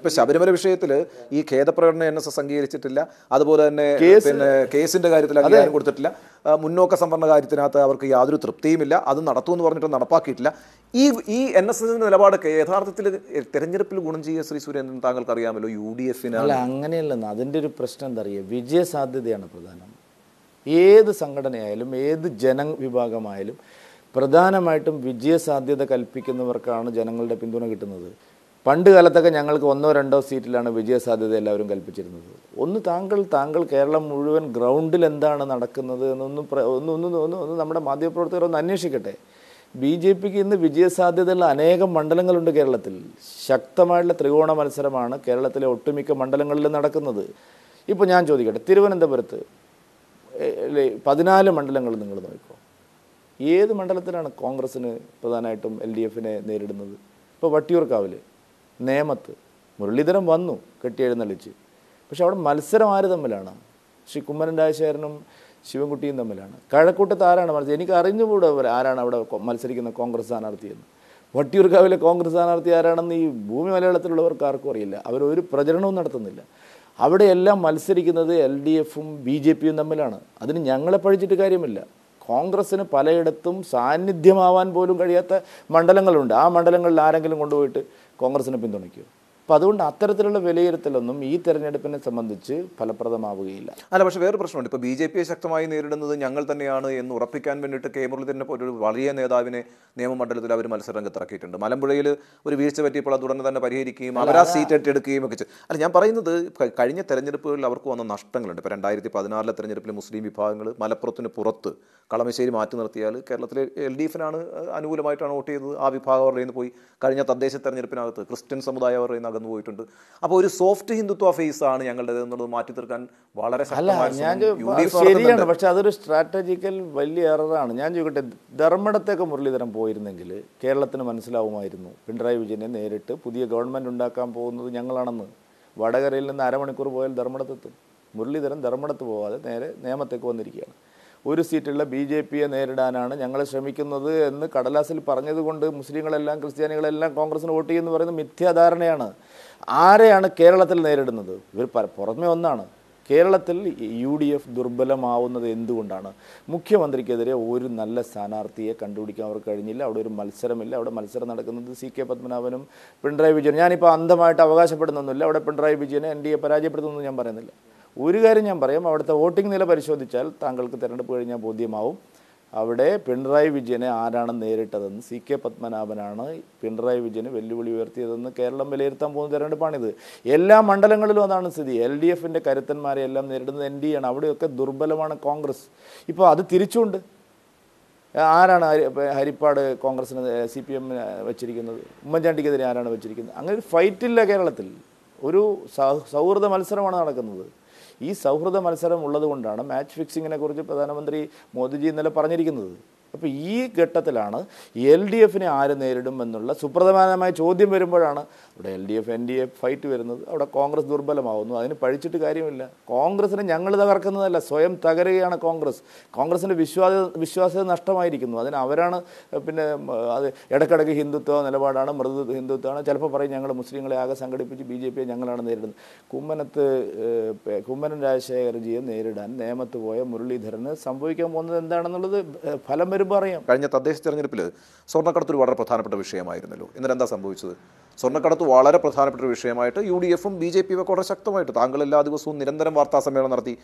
ഇപ്പൊ ശബരിമല വിഷയത്തിൽ ഈ ഖേദപ്രകടനം എൻ എസ് എസ് അംഗീകരിച്ചിട്ടില്ല അതുപോലെ തന്നെ പിന്നെ കേസിന്റെ കാര്യത്തിൽ അംഗീകാരം കൊടുത്തിട്ടില്ല മുന്നോക്ക സംവരണ കാര്യത്തിനകത്ത് അവർക്ക് യാതൊരു തൃപ്തിയുമില്ല അത് നടത്തും എന്ന് പറഞ്ഞിട്ട് നടപ്പാക്കിയിട്ടില്ല ഈ ഈ എൻ എസ് എസിന്റെ നിലപാടൊക്കെ യഥാർത്ഥത്തിൽ തെരഞ്ഞെടുപ്പിൽ ഗുണം ചെയ്യുക ശ്രീ സുരേന്ദ്രൻ താങ്കൾക്ക് അറിയാമല്ലോ യു ഡി എഫിന് അല്ല അങ്ങനെയല്ലെന്ന് അതിൻ്റെ ഒരു പ്രശ്നം എന്താ അറിയുക വിജയസാധ്യതയാണ് പ്രധാനം ഏത് സംഘടനയായാലും ഏത് ജനവിഭാഗമായാലും പ്രധാനമായിട്ടും വിജയസാധ്യത കൽപ്പിക്കുന്നവർക്കാണ് ജനങ്ങളുടെ പിന്തുണ കിട്ടുന്നത് പണ്ട് കാലത്തൊക്കെ ഞങ്ങൾക്ക് ഒന്നോ രണ്ടോ സീറ്റിലാണ് വിജയസാധ്യത എല്ലാവരും കൽപ്പിച്ചിരുന്നത് ഒന്ന് താങ്കൾ താങ്കൾ കേരളം മുഴുവൻ ഗ്രൗണ്ടിൽ എന്താണ് നടക്കുന്നത് എന്നൊന്ന് ഒന്ന് ഒന്ന് ഒന്ന് ഒന്ന് നമ്മുടെ മാധ്യമപ്രവർത്തകർ ഒന്ന് അന്വേഷിക്കട്ടെ ബി ജെ പിക്ക് ഇന്ന് വിജയസാധ്യതയുള്ള അനേകം മണ്ഡലങ്ങളുണ്ട് കേരളത്തിൽ ശക്തമായിട്ടുള്ള ത്രികോണ മത്സരമാണ് കേരളത്തിലെ ഒട്ടുമിക്ക മണ്ഡലങ്ങളിലും നടക്കുന്നത് ഇപ്പോൾ ഞാൻ ചോദിക്കട്ടെ തിരുവനന്തപുരത്ത് പതിനാല് മണ്ഡലങ്ങൾ നിങ്ങൾ നോക്കോ ഏത് മണ്ഡലത്തിലാണ് കോൺഗ്രസ്സിന് പ്രധാനമായിട്ടും എൽ ഡി എഫിനെ നേരിടുന്നത് ഇപ്പോൾ വട്ടിയൂർക്കാവിൽ നേമത്ത് മുരളീധരൻ വന്നു കെട്ടിയെഴുന്നള്ളിച്ച് പക്ഷെ അവിടെ മത്സരം ആര് തമ്മിലാണ് ശ്രീ കുമ്മരൻ രാജശേഖരനും ശിവൻകുട്ടിയും തമ്മിലാണ് കഴക്കൂട്ടത്ത് ആരാണ് മത്സരം എനിക്ക് അറിഞ്ഞുകൂടെ ആരാണ് അവിടെ മത്സരിക്കുന്ന കോൺഗ്രസ് സ്ഥാനാർത്ഥി എന്ന് വട്ടിയൂർക്കാവിലെ കോൺഗ്രസ് സ്ഥാനാർത്ഥി ആരാണെന്ന് ഈ ഭൂമി മലയാളത്തിലുള്ളവർക്ക് ആർക്കും അറിയില്ല അവരൊരു പ്രചരണവും നടത്തുന്നില്ല അവിടെയെല്ലാം മത്സരിക്കുന്നത് എൽ ഡി എഫും ബി ജെ പിയും തമ്മിലാണ് അതിന് ഞങ്ങളെ പഴിച്ചിട്ട് കാര്യമില്ല കോൺഗ്രസ്സിന് പലയിടത്തും സാന്നിധ്യമാവാൻ പോലും കഴിയാത്ത മണ്ഡലങ്ങളുണ്ട് ആ മണ്ഡലങ്ങളിൽ ആരെങ്കിലും കൊണ്ടുപോയിട്ട് കോൺഗ്രസ്സിനെ പിന്തുണയ്ക്കുമോ അപ്പോൾ അതുകൊണ്ട് അത്തരത്തിലുള്ള വിലയിരുത്തലൊന്നും ഈ തെരഞ്ഞെടുപ്പിനെ സംബന്ധിച്ച് ഫലപ്രദമാവുകയില്ല അല്ല പക്ഷേ വേറെ പ്രശ്നമുണ്ട് ഇപ്പോൾ ബി ജെ പിയെ ശക്തമായി നേരിടുന്നത് ഞങ്ങൾ തന്നെയാണ് എന്ന് ഉറപ്പിക്കാൻ വേണ്ടിയിട്ട് കെ മുരളീധരൻ്റെ ഒരു വലിയ നേതാവിനെ നിയമമണ്ഡലത്തിൽ അവർ ഇറക്കിയിട്ടുണ്ട് മലമ്പുഴയിൽ ഒരു വീഴ്ച പറ്റിയപ്പോൾ അത് ഉടനെ തന്നെ പരിഹരിക്കുകയും അവർ ആ സീറ്റ് ഏറ്റെടുക്കുകയും ഒക്കെ അല്ല ഞാൻ പറയുന്നത് കഴിഞ്ഞ തെരഞ്ഞെടുപ്പുകളിൽ അവർക്ക് വന്ന നഷ്ടങ്ങളുണ്ട് ഇപ്പോൾ രണ്ടായിരത്തി പതിനാറിലെ തെരഞ്ഞെടുപ്പിൽ മുസ്ലിം വിഭാഗങ്ങൾ മലപ്പുറത്തിന് പുറത്ത് കളമശ്ശേരി മാറ്റി നിർത്തിയാൽ കേരളത്തിലെ എൽ ഡി എഫിനാണ് അനുകൂലമായിട്ടാണ് വോട്ട് ചെയ്തത് ആ വിഭാഗം അവരുടെ പോയി കഴിഞ്ഞ തദ്ദേശ തെരഞ്ഞെടുപ്പിനകത്ത് ക്രിസ്ത്യൻ സമുദായം അവരുടെ കടന്നു പോയിട്ടുണ്ട് അപ്പോൾ ഒരു സോഫ്റ്റ് ഹിന്ദുത്വ ഫേസ് ആണ് ഞങ്ങളുടേത് എന്നുള്ളത് മാറ്റി തീർക്കാൻ വളരെ ശരിയാണ് പക്ഷെ അതൊരു സ്ട്രാറ്റജിക്കൽ വലിയ എററാണ് ഞാൻ ചോദിക്കട്ടെ ധർമ്മടത്തേക്ക് മുരളീധരൻ പോയിരുന്നെങ്കിൽ കേരളത്തിന് മനസ്സിലാവുമായിരുന്നു പിണറായി വിജയനെ നേരിട്ട് പുതിയ ഗവൺമെന്റ് ഉണ്ടാക്കാൻ പോകുന്നത് ഞങ്ങളാണെന്ന് വടകരയിൽ നിന്ന് അരമണിക്കൂർ പോയാൽ ധർമ്മടത്തെത്തും മുരളീധരൻ ധർമ്മടത്ത് പോവാതെ നേരെ നിയമത്തേക്ക് വന്നിരിക്കുകയാണ് ഒരു സീറ്റുള്ള ബി ജെ പിയെ നേരിടാനാണ് ഞങ്ങൾ ശ്രമിക്കുന്നത് എന്ന് കടലാസിൽ പറഞ്ഞതുകൊണ്ട് മുസ്ലിങ്ങളെല്ലാം ക്രിസ്ത്യാനികളെല്ലാം കോൺഗ്രസിന് വോട്ട് ചെയ്യുമെന്ന് പറയുന്നത് മിഥ്യാധാരണയാണ് ആരെയാണ് കേരളത്തിൽ നേരിടുന്നത് ഇവർ പുറമേ ഒന്നാണ് കേരളത്തിൽ യു ഡി എഫ് ദുർബലമാവുന്നത് എന്തുകൊണ്ടാണ് മുഖ്യമന്ത്രിക്കെതിരെ ഒരു നല്ല സ്ഥാനാർത്ഥിയെ കണ്ടുപിടിക്കാൻ അവർക്ക് കഴിഞ്ഞില്ല അവിടെ ഒരു മത്സരമില്ല അവിടെ മത്സരം നടക്കുന്നത് സി കെ പത്മനാഭനും പിണറായി വിജയൻ ഞാനിപ്പോൾ അന്ധമായിട്ട് അവകാശപ്പെടുന്നൊന്നുമില്ല അവിടെ പിണറായി വിജയനെ എൻ ഡി എ പരാജയപ്പെടുത്തുമെന്ന് ഞാൻ പറയുന്നില്ല ഒരു കാര്യം ഞാൻ പറയാം അവിടുത്തെ വോട്ടിംഗ് നില പരിശോധിച്ചാൽ താങ്കൾക്ക് തിരഞ്ഞെടുപ്പ് കഴിഞ്ഞാൽ ബോധ്യമാവും അവിടെ പിണറായി വിജയനെ ആരാണ് നേരിട്ടതെന്ന് സി കെ പത്മനാഭനാണ് പിണറായി വിജയന് വെല്ലുവിളി ഉയർത്തിയതെന്ന് കേരളം വിലയിരുത്താൻ പോകുന്ന തെരഞ്ഞെടുപ്പാണിത് എല്ലാ മണ്ഡലങ്ങളിലും അതാണ് സ്ഥിതി എൽ ഡി എഫിൻ്റെ കരുത്തന്മാരെ എല്ലാം നേരിടുന്നത് എൻ ഡി ആണ് അവിടെയൊക്കെ ദുർബലമാണ് കോൺഗ്രസ് ഇപ്പോൾ അത് തിരിച്ചുണ്ട് ആരാണ് ഹരിപ്പാട് കോൺഗ്രസിന് സി പി എമ്മിന് വെച്ചിരിക്കുന്നത് ഉമ്മൻചാണ്ടിക്കെതിരെ ആരാണ് വെച്ചിരിക്കുന്നത് അങ്ങനെ ഒരു ഫൈറ്റില്ല കേരളത്തിൽ ഒരു സൗഹൃദ മത്സരമാണ് നടക്കുന്നത് ഈ സൗഹൃദ മത്സരം ഉള്ളതുകൊണ്ടാണ് മാച്ച് ഫിക്സിങ്ങിനെ കുറിച്ച് പ്രധാനമന്ത്രി മോദിജി ഇന്നലെ പറഞ്ഞിരിക്കുന്നത് അപ്പോൾ ഈ ഘട്ടത്തിലാണ് എൽ ഡി എഫിനെ ആര് നേരിടും എന്നുള്ള സുപ്രധാനമായ ചോദ്യം വരുമ്പോഴാണ് ഇവിടെ L D F N D A fight വരുന്നത് അവിടെ കോൺഗ്രസ് ദുർബലമാവുന്നു അതിന് പഴിച്ചിട്ട് കാര്യമില്ല കോൺഗ്രസിനെ ഞങ്ങൾ തകർക്കുന്നതല്ല സ്വയം തകരുകയാണ് കോൺഗ്രസ് കോൺഗ്രസിൻ്റെ വിശ്വാസ വിശ്വാസ്യത നഷ്ടമായിരിക്കുന്നു അതിന് അവരാണ് പിന്നെ അത് ഇടക്കിടക്ക് ഹിന്ദുത്വ നിലപാടാണ് മൃദു ഹിന്ദുത്വമാണ് ചിലപ്പോൾ പറയും ഞങ്ങൾ മുസ്ലിങ്ങളെ ആകെ സംഘടിപ്പിച്ച് ബി ജെ പിയെ ഞങ്ങളാണ് നേരിടുന്നത് കുമ്മനത്ത് കുമ്മനം രാജശേഖരജിയെ നേരിടാൻ നേമത്ത് പോയ മുരളീധരന് സംഭവിക്കാൻ പോകുന്നത് എന്താണെന്നുള്ളത് ഫലം പറയാം കഴിഞ്ഞ തദ്ദേശ തെരഞ്ഞെടുപ്പിൽ സ്വർണ്ണക്കടത്ത് ഒരു വളരെ പ്രധാനപ്പെട്ട വിഷയമായിരുന്നല്ലോ ഇന്നലെ എന്താ സംഭവിച്ചത് സ്വർണ്ണക്കടത്ത് വളരെ പ്രധാനപ്പെട്ട ഒരു വിഷയമായിട്ട് യു ഡി എഫും ബി ജെ പിയും ഒക്കെ വളരെ ശക്തമായിട്ട് താങ്കൾ എല്ലാ ദിവസവും നിരന്തരം വാർത്താ സമ്മേളനം നടത്തി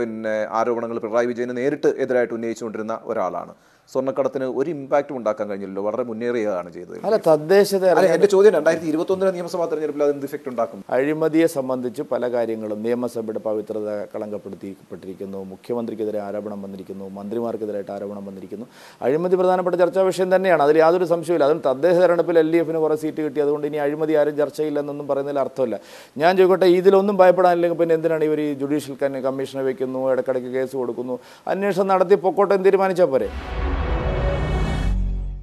പിന്നെ ആരോപണങ്ങൾ പിണറായി വിജയന് നേരിട്ട് എതിരായിട്ട് ഉന്നയിച്ചുകൊണ്ടിരുന്ന ഒരാളാണ് സ്വർണ്ണക്കടത്തിന് ഒരു ഇമ്പാക്റ്റും ഉണ്ടാക്കാൻ കഴിഞ്ഞില്ലല്ലോ വളരെ മുന്നേറിയാണ് ചെയ്തത് അല്ല തദ്ദേശ എന്റെ ചോദ്യം രണ്ടായിരത്തി ഇരുപത്തി ഒന്നിലെ നിയമസഭാ തെരഞ്ഞെടുപ്പിൽ അത് എന്ത് ഇഫക്റ്റ് ഉണ്ടാക്കും അഴിമതിയെ സംബന്ധിച്ച് പല കാര്യങ്ങളും നിയമസഭയുടെ പവിത്രത കളങ്കപ്പെടുത്തിപ്പെട്ടിരിക്കുന്നു മുഖ്യമന്ത്രിക്കെതിരെ ആരോപണം വന്നിരിക്കുന്നു മന്ത്രിമാർക്കെതിരായിട്ട് ആരോപണം വന്നിരിക്കുന്നു അഴിമതി പ്രധാനപ്പെട്ട ചർച്ചാ വിഷയം തന്നെയാണ് അതിൽ യാതൊരു സംശയമില്ല അതും തദ്ദേശ തെരഞ്ഞെടുപ്പിൽ എൽ ഡി എഫിന് കുറേ സീറ്റ് കിട്ടി അതുകൊണ്ട് ഇനി അഴിമതി ആരും ചർച്ചയില്ലെന്നൊന്നും പറയുന്നതിൽ അർത്ഥമില്ല ഞാൻ ചോദിക്കട്ടെ ഇതിലൊന്നും ഭയപ്പെടാനില്ലെങ്കിൽ പിന്നെ എന്തിനാണ് ഇവർ ഈ ജുഡീഷ്യൽ കമ്മീഷനെ വെക്കുന്നു ഇടയ്ക്കിടയ്ക്ക് കേസ് കൊടുക്കുന്നു അന്വേഷണം നടത്തി പൊക്കോട്ടം തീരുമാനിച്ചാൽ പോരെ